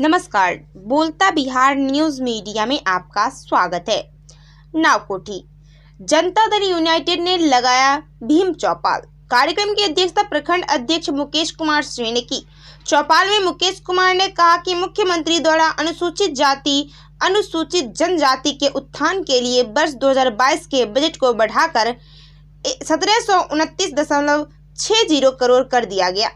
नमस्कार बोलता Bihar news media में आपका स्वागत है नावकोठी जनता दल यूनाइटेड ने लगाया भीम चौपाल कार्यक्रम की अध्यक्षता प्रखंड अध्यक्ष मुकेश कुमार सिंह ने की चौपाल में मुकेश कुमार ने कहा कि मुख्यमंत्री द्वारा अनुसूचित जाति अनुसूचित जनजाति के उत्थान के लिए वर्ष 2022 के बजट को बढ़ाकर सत्रह सौ करोड़ कर दिया गया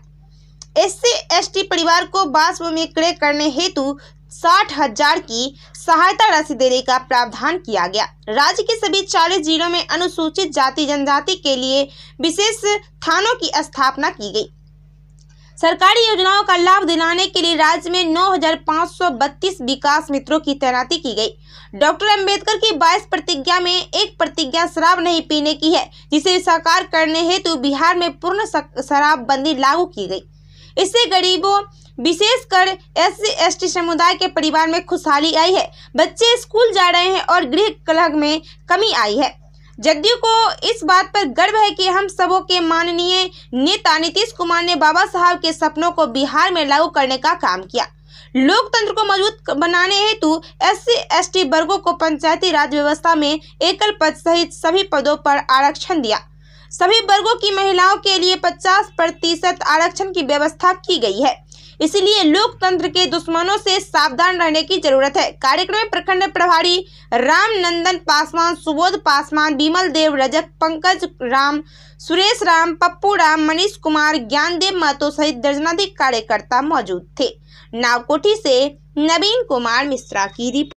एससी एसटी परिवार को बांस भूमि क्रय करने हेतु साठ हजार की सहायता राशि देने का प्रावधान किया गया राज्य के सभी चालीस जिलों में अनुसूचित जाति जनजाति के लिए विशेष थानों की स्थापना की गई सरकारी योजनाओं का लाभ दिलाने के लिए राज्य में 9,532 विकास मित्रों की तैनाती की गई डॉक्टर अंबेडकर की 22 प्रतिज्ञा में एक प्रतिज्ञा शराब नहीं पीने की है जिसे साकार करने हेतु बिहार में पूर्ण शराबबंदी लागू की गई इससे गरीबों विशेषकर एस सी एस टी समुदाय के परिवार में खुशहाली आई है बच्चे स्कूल जा रहे हैं और गृह कलह में कमी आई है जदयू को इस बात पर गर्व है कि हम सबों के माननीय नेता नीतीश कुमार ने बाबा साहब के सपनों को बिहार में लागू करने का काम किया लोकतंत्र को मजबूत बनाने हेतु एस सी एस टी वर्गो को पंचायती राज व्यवस्था में एकल पद सहित सभी पदों पर आरक्षण दिया सभी वर्गों की महिलाओं के लिए 50 प्रतिशत आरक्षण की व्यवस्था की गई है इसलिए लोकतंत्र के दुश्मनों से सावधान रहने की जरूरत है कार्यक्रम में प्रखंड प्रभारी रामनंदन पासवान सुबोध पासवान बिमल देव रजक पंकज राम सुरेश राम पप्पू राम मनीष कुमार ज्ञानदेव महतो सहित दर्जनाधिक कार्यकर्ता मौजूद थे नावकोठी से नवीन कुमार मिश्रा की रिपोर्ट